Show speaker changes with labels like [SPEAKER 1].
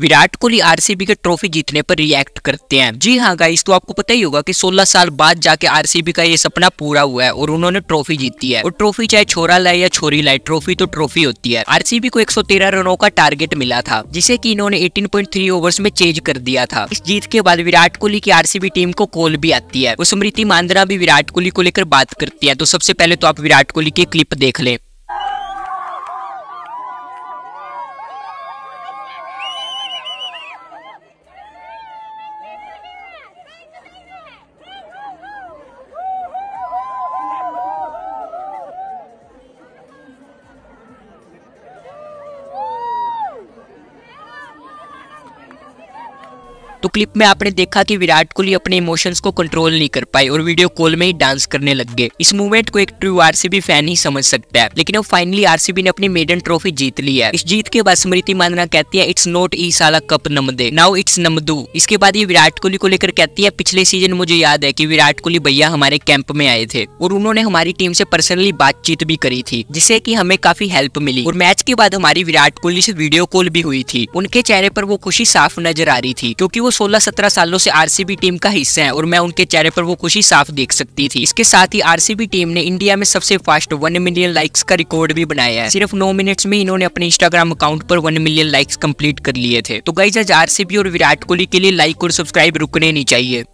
[SPEAKER 1] Virat Kohli RCB के trophy जीतने पर रिएक्ट करते हैं जी हाँ गाइस तो आपको पता ही होगा कि 16 साल बाद जाके आरसीबी का ये सपना पूरा हुआ है और उन्होंने ट्रॉफी जीती है और ट्रॉफी चाहे छोरा लाए या छोरी लाए ट्रॉफी तो ट्रॉफी होती है आरसीबी को 113 रनों का टारगेट मिला था जिसे की इन्होंने थ्री ओवर्स में चेंज कर दिया था इस जीत के बाद विराट कोहली की बी टीम को कॉल भी आती है और स्मृति मांदना भी विराट कोहली को लेकर बात करती है तो सबसे पहले तो आप विराट कोहली की क्लिप देख ले तो क्लिप में आपने देखा कि विराट कोहली अपने इमोशंस को कंट्रोल नहीं कर पाए और वीडियो कॉल में ही डांस करने लग गए इस मूवमेंट को एक ट्रू आरसीबी फैन ही समझ सकता है लेकिन अब फाइनली आरसीबी ने अपनी मेडन ट्रॉफी जीत ली है इस जीत के बाद स्मृति मानना कहती है इट्स नॉट ई साला कप नमदे नाउ इट्स नमदू इसके बाद ये विराट कोहली को लेकर कहती है पिछले सीजन मुझे याद है की विराट कोहली भैया हमारे कैंप में आए थे और उन्होंने हमारी टीम से पर्सनली बातचीत भी करी थी जिससे की हमें काफी हेल्प मिली और मैच के बाद हमारी विराट कोहली से वीडियो कॉल भी हुई थी उनके चेहरे पर वो खुशी साफ नजर आ रही थी क्योंकि वो सोलह सत्रह सालों से आरसीबी टीम का हिस्सा है और मैं उनके चेहरे पर वो खुशी साफ देख सकती थी इसके साथ ही आरसीबी टीम ने इंडिया में सबसे फास्ट वन मिलियन लाइक्स का रिकॉर्ड भी बनाया है सिर्फ नौ मिनट्स में इन्होंने अपने इंस्टाग्राम अकाउंट पर वन मिलियन लाइक्स कम्प्लीट कर लिए थे तो गाइज आज आरसीबी और विराट कोहली के लिए लाइक और सब्सक्राइब रुकने नहीं चाहिए